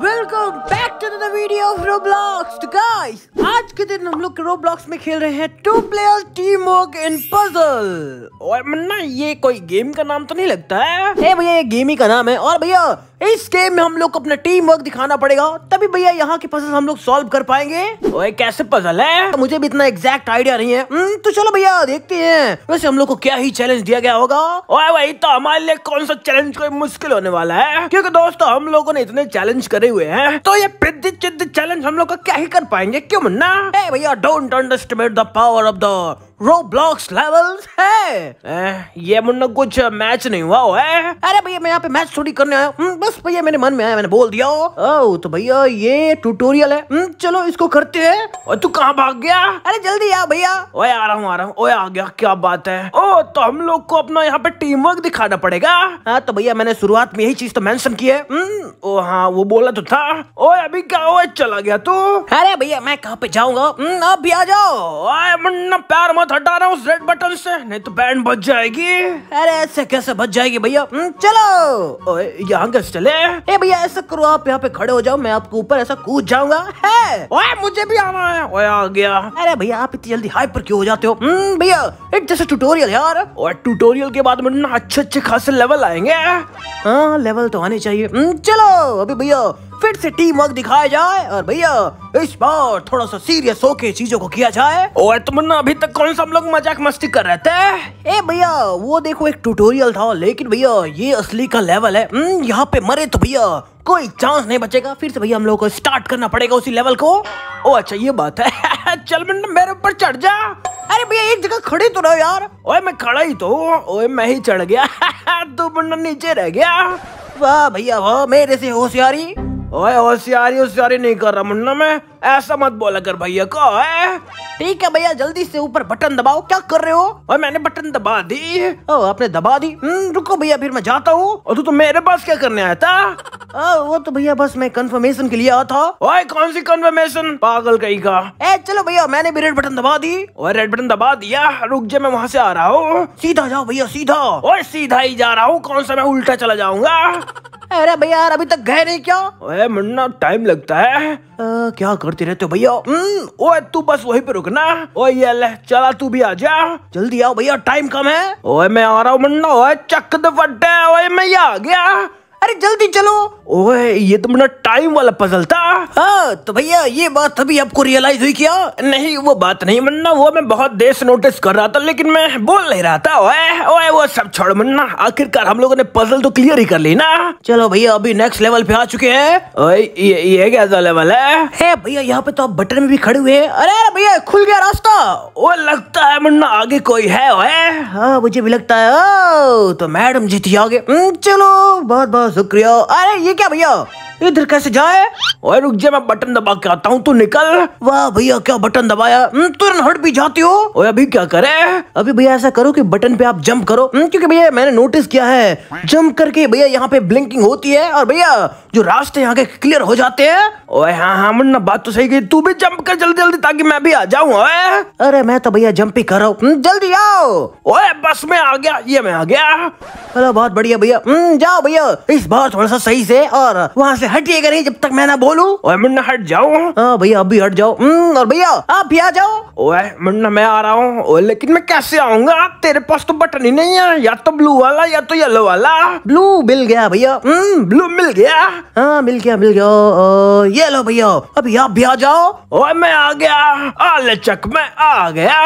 Welcome back. another video of Roblox. Guys, आज के दिन हम लोग Roblox में खेल रहे हैं two player team work in puzzle और मन्ना ये कोई गेम का नाम तो नहीं लगता है ए भैया ये गेम ही का नाम है और भैया इस गेम में हम लोग को अपना टीम वर्क दिखाना पड़ेगा तभी भैया यहाँ के पजल हम लोग सॉल्व कर पाएंगे ओए कैसे पजल है मुझे भी इतना एग्जैक्ट आइडिया नहीं है हम्म, तो चलो भैया देखते हैं वैसे हम लोग को क्या ही चैलेंज दिया गया होगा ओए भाई तो हमारे लिए कौन सा चैलेंज कोई मुश्किल होने वाला है क्योंकि दोस्तों हम लोगों ने इतने चैलेंज करे हुए है तो ये चिद्ध चैलेंज हम लोग का क्या ही कर पाएंगे क्यों ना भैया don't underestimate the power of the Roblox levels है ये मुन्ना कुछ मैच नहीं हुआ है अरे भैया मैं यहाँ पे मैच थोड़ी करने आया हूँ बस भैया मेरे मन में आया मैंने बोल दिया ओ तो भैया ये ट्यूटोरियल है हम्म, चलो इसको करते हैं और तू कहाँ भाग गया अरे जल्दी आ भैया ओए आ रहा हूँ आ रहा हूँ ओए आ गया क्या बात है ओ तो हम लोग को अपना यहाँ पे टीम वर्क दिखाना पड़ेगा हाँ तो भैया मैंने शुरुआत में यही चीज तो मैंशन की है हम्म। ओ हाँ वो बोला तो था ओ अभी क्या हो चला गया तू अरे भैया मैं कहाँ पे जाऊंगा हम्म, आप भी आ जाओ मुन्ना प्यार मत हटा रहा हूँ रेड बटन से नहीं तो बैंड बच जाएगी अरे ऐसे कैसे बच जाएगी भैया हम्म, चलो यहाँ कैसे चले भैया ऐसा करो आप यहाँ पे खड़े हो जाओ मैं आपके ऊपर ऐसा कूद जाऊंगा है ओए मुझे भी आना है ओए आ गया अरे भैया आप इतनी जल्दी हाइपर क्यों हो जाते हो हम्म, भैया एक जैसे ट्यूटोरियल यार और ट्यूटोरियल के बाद में ना अच्छे अच्छे खासे लेवल आएंगे हाँ लेवल तो आने चाहिए हम्म, चलो अभी भैया फिर से टीम वर्क दिखाया जाए और भैया इस बार थोड़ा सा सीरियस होके चीजों को किया जाए और तुमने तो अभी तक कौन सा हम लोग मजाक मस्ती कर रहे थे ए भैया वो देखो एक ट्यूटोरियल था लेकिन भैया ये असली का लेवल है हम्म, यहाँ पे मरे तो भैया कोई चांस नहीं बचेगा फिर से भैया हम लोग को स्टार्ट करना पड़ेगा उसी लेवल को ओ अच्छा ये बात है चल मेरे ऊपर चढ़ जा अरे भैया एक जगह खड़े तो रहो यार ओए मैं खड़ा ही तो ओए मैं ही चढ़ गया तू मुन्ना नीचे रह गया वाह भैया वाह मेरे से होशियारी ओए होशियारी होशियारी नहीं कर रहा मुन्ना मैं ऐसा मत बोला कर भैया को ठीक है भैया जल्दी से ऊपर बटन दबाओ क्या कर रहे हो और मैंने बटन दबा दी ओ आपने दबा दी हम्म, रुको भैया फिर मैं जाता हूँ और तू तो मेरे पास क्या करने आया था आ, वो तो भैया बस मैं कंफर्मेशन के लिए आया था ओए कौन सी कंफर्मेशन पागल कहीं का ए चलो भैया मैंने भी रेड बटन दबा दी और रेड बटन दबा दिया रुक जा मैं वहाँ से आ रहा हूँ सीधा जाओ भैया सीधा और सीधा ही जा रहा हूँ कौन सा मैं उल्टा चला जाऊंगा अरे भैया यार अभी तक गए नहीं क्या ओए मुन्ना टाइम लगता है आ, क्या करते रहते हो भैया हम्म, ओए तू बस वहीं पे रुकना ओए ये ले चला तू भी आ जा जल्दी आओ भैया टाइम कम है ओए मैं आ रहा हूँ मुन्ना ओए चक दे फटे ओए मैं आ गया अरे जल्दी चलो ओए ये तो मेरा टाइम वाला पजल था हाँ तो भैया ये बात अभी आपको रियलाइज हुई क्या नहीं वो बात नहीं मनना वो मैं बहुत देर से नोटिस कर रहा था लेकिन मैं बोल नहीं रहा था ओए ओए वो सब छोड़ मुन्ना आखिरकार हम लोगों ने पजल तो क्लियर ही कर ली ना चलो भैया अभी नेक्स्ट लेवल पे आ चुके हैं ये ये कैसा लेवल है है भैया यहाँ पे तो आप बटन में भी खड़े हुए अरे भैया खुल गया रास्ता वो लगता है मुन्ना आगे कोई है हाँ, मुझे भी लगता है तो मैडम जी थी आगे हम्म, चलो बहुत बहुत शुक्रिया अरे ये क्या भैया इधर कैसे जाए और रुक जा मैं बटन दबा के आता हूँ तू निकल वाह भैया क्या बटन दबाया हम्म, तुरंत हट भी जाती हो और अभी क्या करे अभी भैया ऐसा करो कि बटन पे आप जंप करो हम्म, क्योंकि भैया मैंने नोटिस किया है जंप करके भैया यहाँ पे ब्लिंकिंग होती है और भैया जो रास्ते यहाँ के क्लियर हो जाते हैं ओए हाँ हाँ मुन्ना बात तो सही गई तू भी जंप कर जल्दी जल्दी ताकि मैं भी आ जाऊँ अरे मैं तो भैया जंप ही कर रहा हूँ हम्म, जल्दी आओ ओए बस में आ गया ये मैं आ गया अरे बहुत बढ़िया भैया जाओ भैया इस बार थोड़ा सा सही से और वहाँ से से हटिएगा नहीं जब तक मैं ना बोलूँ ओए मुन्ना हट जाओ हाँ भैया अभी हट जाओ हम्म, और भैया आप भी आ जाओ ओए मुन्ना मैं आ रहा हूँ लेकिन मैं कैसे आऊंगा तेरे पास तो बटन ही नहीं है या तो ब्लू वाला या तो येलो वाला ब्लू मिल गया भैया हम्म, ब्लू मिल गया हाँ मिल गया मिल गया ये लो भैया अभी आप भी आ जाओ ओए मैं आ गया आ ले चक मैं आ गया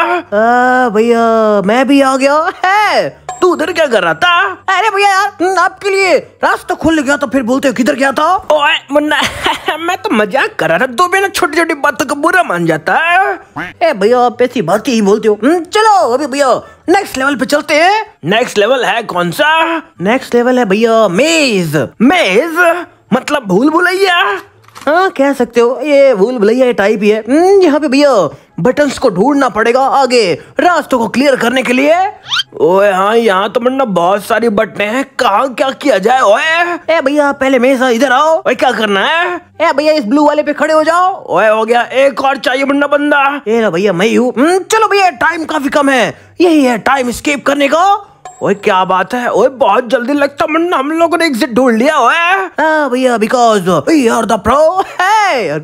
भैया मैं भी आ गया है तू उधर क्या कर रहा था अरे भैया यार हम्म, आपके लिए रास्ता खुल गया तो फिर बोलते हो किधर गया था ओए मुन्ना मैं तो मजाक कर रहा था दो बिना छोटी छोटी बातों का बुरा मान जाता है भैया आप ऐसी बात ही बोलते हो हम्म, चलो अभी भैया नेक्स्ट लेवल पे चलते हैं नेक्स्ट लेवल है कौन सा नेक्स्ट लेवल है भैया मेज मेज मतलब भूल भुलैया हाँ कह सकते हो ये भूल भुलैया टाइप ही है हम्म, यहाँ पे भैया बटन्स को ढूंढना पड़ेगा आगे रास्तों को क्लियर करने के लिए ओए हाँ यहाँ तो मतलब बहुत सारी बटने हैं कहा क्या किया जाए ओए ए भैया पहले मेरे साथ इधर आओ ओए क्या करना है ए भैया इस ब्लू वाले पे खड़े हो जाओ ओए हो गया एक और चाहिए मुन्ना बंदा ए भैया मैं हूँ हम्म, चलो भैया टाइम काफी कम है यही है टाइम स्केप करने का ओए क्या बात है ओए बहुत जल्दी लगता मुन्ना हम लोगों ने एग्जिट ढूंढ लिया ओए भैया because we are the pro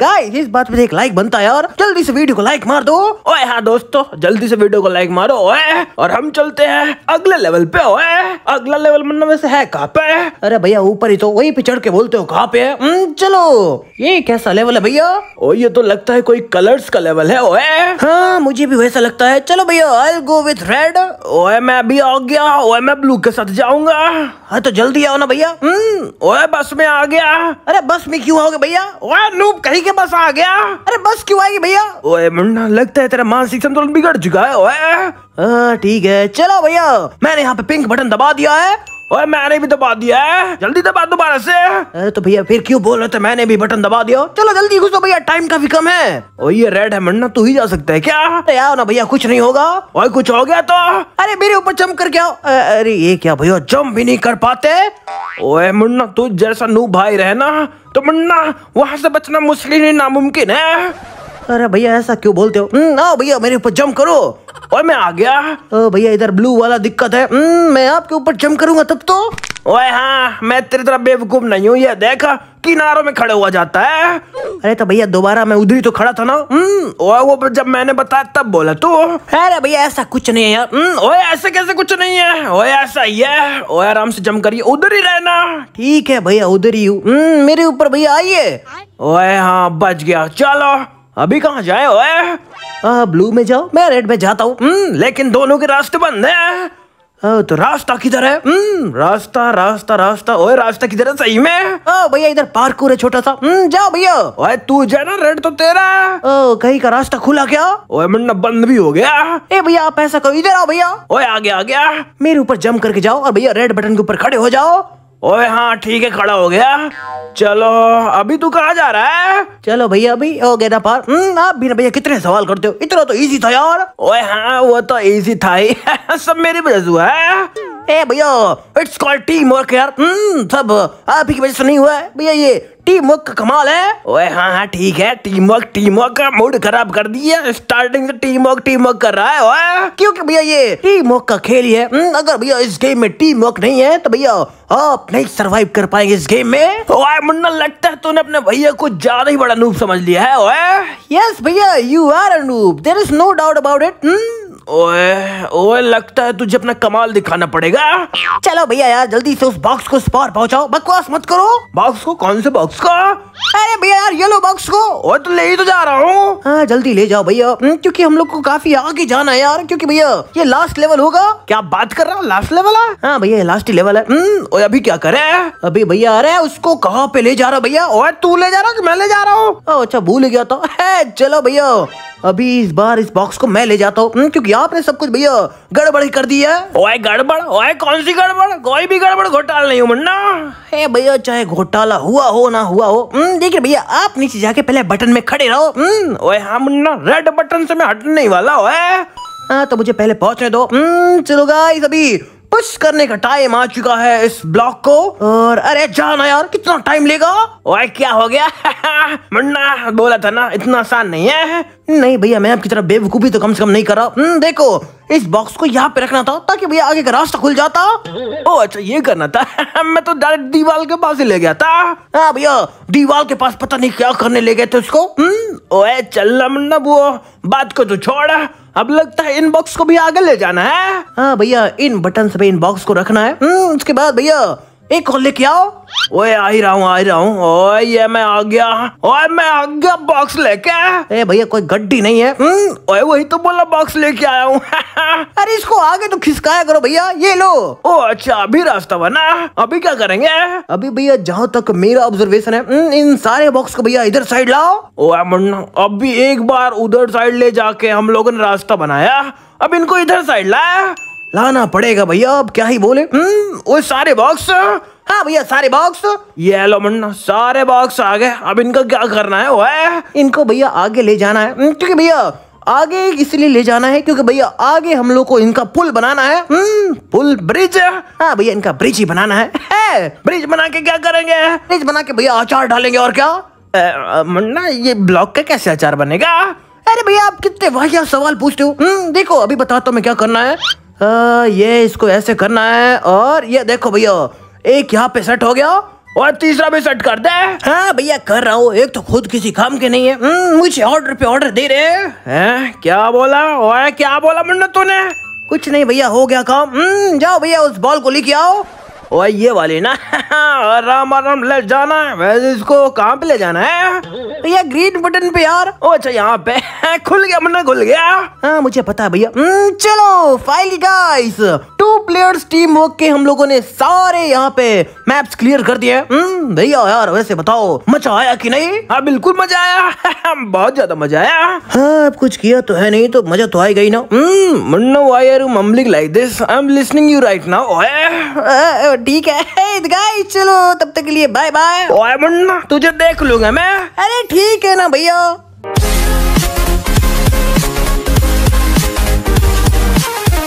guys इस बात पे एक लाइक बनता है यार जल्दी से वीडियो को लाइक मार दो ओए हाँ दोस्तों जल्दी से वीडियो को लाइक मारो ओए और हम चलते हैं अगले लेवल पे ओए अगला लेवल मुन्ना मतलब वैसे है कहाँ पे अरे भैया ऊपर ही तो वही पे चढ़ के बोलते हो कहाँ पे है हम्म, चलो ये कैसा लेवल है भैया ओ ये तो लगता है कोई कलर्स का लेवल है ओए हाँ मुझे भी वैसा लगता है चलो भैया आई गो विथ रेड ओए मैं भी आ गया ओए मैं ब्लू के साथ जाऊंगा हाँ तो जल्दी आओ ना भैया हम्म, ओए बस में आ गया अरे बस में क्यों आओगे भैया ओए नूप कहीं के बस आ गया अरे बस क्यों आएगी भैया ओए मुन्ना लगता है तेरा मानसिक संतुलन बिगड़ चुका है ओए हाँ, ठीक है चलो भैया मैंने यहाँ पे पिंक बटन दबा दिया है ओए मैंने भी दबा दिया है जल्दी दबा दोबारा से तो भैया फिर क्यों बोल रहे थे मैंने भी बटन दबा दिया चलो जल्दी घुसो भैया टाइम काफी कम है ओ ये रेड है मरना तू ही जा सकता है क्या यार ना भैया कुछ नहीं होगा ओए कुछ हो गया तो अरे मेरे ऊपर जम कर क्या अरे ये क्या भैया जम भी नहीं कर पाते ओए मुन्ना तू जैसा नू भाई रहे ना तो मुन्ना वहां से बचना मुश्किल ही नामुमकिन है अरे भैया ऐसा क्यों बोलते हो ना हम्म, भैया मेरे ऊपर जम करो और मैं आ गया भैया इधर ब्लू वाला दिक्कत है हम्म, मैं आपके ऊपर जम करूंगा तब तो ओए हाँ मैं तेरी तरह बेवकूफ नहीं हूँ ये देखा किनारों में खड़े हुआ जाता है अरे तो भैया दोबारा मैं उधर ही तो खड़ा था ना हम्म, ओए वो जब मैंने बताया तब बोला तू अरे भैया ऐसा कुछ नहीं है यार ओए ऐसे कैसे कुछ नहीं है ओए ऐसा ही है ओए आराम से जम करिए उधर ही रहना ठीक है भैया उधर ही हूँ मेरे ऊपर भैया आइए ओए हाँ बच गया चलो अभी कहाँ जाए ओए? ब्लू में जाओ मैं रेड में जाता हूँ हम्म, लेकिन दोनों के रास्ते बंद है तो रास्ता किधर है हम्म, रास्ता रास्ता रास्ता ओए रास्ता किधर है सही में भैया इधर पार्क है छोटा सा हम्म, जाओ भैया ओए तू जाना रेड तो तेरा ओ कहीं का रास्ता खुला क्या ओए मुन्ना बंद भी हो गया ए भैया आप ऐसा करो इधर आओ भैया ओए गया आ गया मेरे ऊपर जम करके जाओ और भैया रेड बटन के ऊपर खड़े हो जाओ ओए हाँ ठीक है खड़ा हो गया चलो अभी तू कहा जा रहा है चलो भैया अभी हो गया था पार हम्म, आप भी ना भैया कितने सवाल करते हो इतना तो इजी था यार ओए हाँ वो तो इजी था ही सब मेरी वजह से हुआ है ए भैया इट्स कॉल्ड टीम वर्क यार हम्म, सब आप ही की वजह से नहीं हुआ है भैया ये टीम वर्क कमाल है ओए हाँ हाँ ठीक है टीम वर्क टीम वर्क का मूड खराब कर दिया स्टार्टिंग से टीम वर्क टीम वर्क कर रहा है ओए क्योंकि भैया ये टीम वर्क का खेल ही है हम्म, अगर भैया इस गेम में टीम वर्क नहीं है तो भैया आप नहीं सरवाइव कर पाएंगे इस गेम में ओए मुन्ना लगता है तूने अपने भैया को ज्यादा ही बड़ा नूब समझ लिया है ओए यस भैया you are a noob there is no doubt about it ओए ओए लगता है तुझे अपना कमाल दिखाना पड़ेगा चलो भैया यार जल्दी से उस बॉक्स को उस पार पहुंचाओ बकवास मत करो बॉक्स को कौन से बॉक्स का अरे भैया यार येलो बॉक्स को और तो ले ही तो जा रहा हूँ हाँ जल्दी ले जाओ भैया हम्म, क्योंकि हम लोग को काफी आगे जाना है यार क्योंकि भैया ये लास्ट लेवल होगा क्या बात कर रहा हूँ लास्ट लेवल है हाँ भैया लास्ट लेवल है और हम्म, अभी क्या करे अभी भैया अरे उसको कहाँ पे ले जा रहा भैया और तू ले जा रहा मैं ले जा रहा हूँ अच्छा भूल गया था चलो भैया अभी इस बार इस बॉक्स को मैं ले जाता हूँ हम्म, क्योंकि आपने सब कुछ भैया गड़बड़ी कर दी है ओए गड़बड़ ओए कौन सी गड़बड़ कोई भी गड़बड़ घोटाला नहीं हूँ मुन्ना भैया चाहे घोटाला हुआ हो ना हुआ हो हम्म, देखिए भैया आप नीचे जाके पहले बटन में खड़े रहो हम्म, ओए हाँ मुन्ना रेड बटन से मैं हटने वाला है हाँ, तो मुझे पहले पहुंचने दो हम्म, चलो गाइस अभी पुश करने का टाइम आ चुका है इस ब्लॉक को और अरे जाना यार कितना टाइम लेगा वाई क्या हो गया मुन्ना बोला था ना इतना आसान नहीं है नहीं भैया मैं आपकी तरफ बेवकूफी तो कम से कम नहीं करा हम्म, देखो इस बॉक्स को यहाँ पे रखना था ताकि भैया आगे का रास्ता खुल जाता ओ अच्छा ये करना था मैं तो डायरेक्ट दीवाल के पास ही ले गया था हाँ भैया दीवाल के पास पता नहीं क्या करने ले गए थे उसको हम्म, ओए चल मुन्ना बुआ बात को तो छोड़ अब लगता है इन बॉक्स को भी आगे ले जाना है हाँ भैया इन बटन पे इन बॉक्स को रखना है हम्म, उसके बाद भैया एक कॉल लेके आओ ओए आ ही रहा हूँ आ ही रहा हूँ ये मैं आ गया ओए मैं आ गया बॉक्स लेके ए भैया कोई गड्डी नहीं है हम्म, ओए वही तो बोला बॉक्स लेके आया हूँ अरे इसको आगे तो खिसकाया करो भैया ये लो ओ अच्छा अभी रास्ता बना अभी क्या करेंगे अभी भैया जहाँ तक मेरा ऑब्जर्वेशन है हम्म, इन सारे बॉक्स को भैया इधर साइड लाओ ओए मुन्ना अभी एक बार उधर साइड ले जाके हम लोगों ने रास्ता बनाया अब इनको इधर साइड लाया लाना पड़ेगा भैया अब क्या ही बोले वो हम्म, सारे बॉक्स हाँ भैया सारे बॉक्स ये लो मुन्ना सारे बॉक्स आ गए अब इनका क्या करना है वह इनको भैया आगे ले जाना है हम्म, क्योंकि भैया आगे इसलिए ले जाना है क्योंकि भैया आगे हम लोग को इनका पुल बनाना है हम्म, पुल ब्रिज हाँ भैया इनका ब्रिज ही बनाना है, है। ब्रिज बना के क्या करेंगे ब्रिज बना के भैया अचार डालेंगे और क्या मुन्ना ये ब्लॉक का कैसे अचार बनेगा अरे भैया आप कितने वाहिया सवाल पूछते हो देखो अभी बताता हूँ मैं क्या करना है आ, ये इसको ऐसे करना है और ये देखो भैया एक यहाँ पे सेट हो गया और तीसरा भी सेट कर दे हाँ भैया कर रहा हूँ एक तो खुद किसी काम के नहीं है हम्म, मुझे ऑर्डर पे ऑर्डर दे रहे हैं क्या बोला ओए क्या बोला मुन्ना तूने कुछ नहीं भैया हो गया काम हम्म, जाओ भैया उस बॉल को लेके आओ और ये वाली ना आराम आराम ले जाना है वैसे तो इसको कहाँ पे ले जाना है ये ग्रीन बटन पे यार ओ अच्छा यहाँ पे खुल गया मुन्ना मतलब खुल गया हाँ मुझे पता है भैया हम्म, चलो फाइल guys two players team work के हम लोगों ने सारे यहाँ पे मैप्स क्लियर कर दिए हम्म, भैया यार वैसे बताओ मजा आया कि नहीं हाँ बिल्कुल मजा आया बहुत ज्यादा मजा आया हाँ अब कुछ किया तो है नहीं तो मजा तो आई गई ना Munno why are mumbling like this I am listening you right now ठीक है गाइस चलो तब तक के लिए बाय बाय मुन्ना तुझे देख लूंगा मैं अरे ठीक है ना भैया